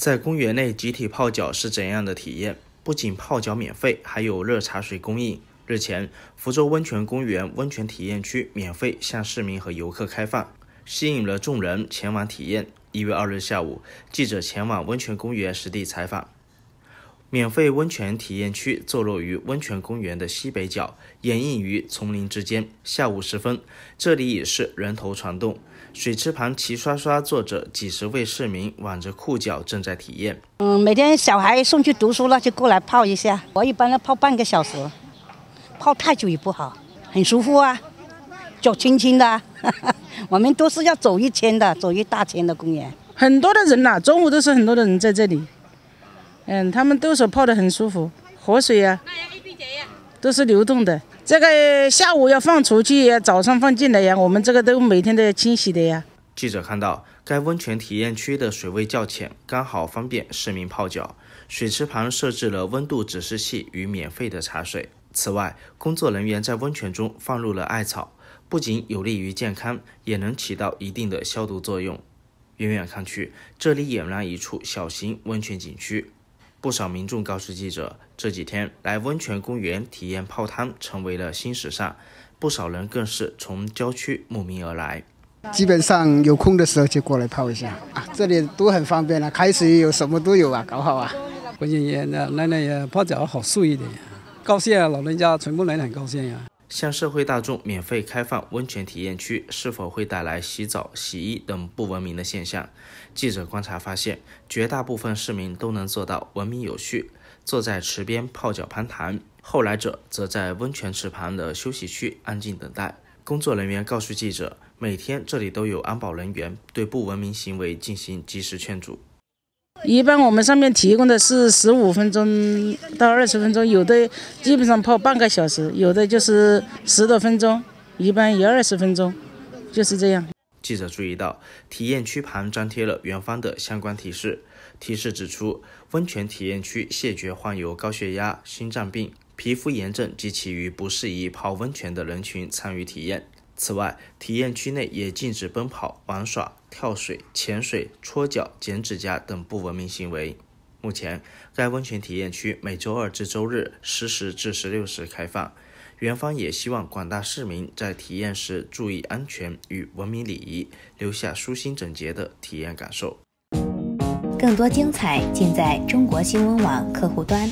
在公园内集体泡脚是怎样的体验？不仅泡脚免费，还有热茶水供应。日前，福州温泉公园温泉体验区免费向市民和游客开放，吸引了众人前往体验。一月二日下午，记者前往温泉公园实地采访。免费温泉体验区坐落于温泉公园的西北角，掩映于丛林之间。下午时分，这里已是人头攒动，水池旁齐刷刷坐着几十位市民，挽着裤脚正在体验。嗯，每天小孩送去读书了，就过来泡一下。我一般要泡半个小时，泡太久也不好，很舒服啊，脚轻轻的。我们都是要走一圈的，走一大圈的公园。很多的人呐，中午都是很多的人在这里。嗯，他们都说泡得很舒服，活水呀，都是流动的。这个下午要放出去，早上放进来呀。我们这个都每天都要清洗的呀。记者看到，该温泉体验区的水位较浅，刚好方便市民泡脚。水池旁设置了温度指示器与免费的茶水。此外，工作人员在温泉中放入了艾草，不仅有利于健康，也能起到一定的消毒作用。远远看去，这里俨然一处小型温泉景区。不少民众告诉记者，这几天来温泉公园体验泡汤成为了新时尚，不少人更是从郊区慕名而来。基本上有空的时候就过来泡一下啊，这里都很方便了，开水也有，什么都有啊，搞好啊。温爷爷奶奶也泡脚好舒一点，高兴啊，老人家全部人很高兴呀。向社会大众免费开放温泉体验区，是否会带来洗澡、洗衣等不文明的现象？记者观察发现，绝大部分市民都能做到文明有序，坐在池边泡脚、攀谈；后来者则在温泉池旁的休息区安静等待。工作人员告诉记者，每天这里都有安保人员对不文明行为进行及时劝阻。一般我们上面提供的是十五分钟到二十分钟，有的基本上泡半个小时，有的就是十多分钟，一般一二十分钟，就是这样。记者注意到，体验区旁张贴了园方的相关提示，提示指出，温泉体验区谢绝患有高血压、心脏病、皮肤炎症及其余不适宜泡温泉的人群参与体验。此外，体验区内也禁止奔跑、玩耍、跳水、潜水、搓脚、剪指甲等不文明行为。目前，该温泉体验区每周二至周日十时至十六时开放。园方也希望广大市民在体验时注意安全与文明礼仪，留下舒心整洁的体验感受。更多精彩尽在中国新闻网客户端。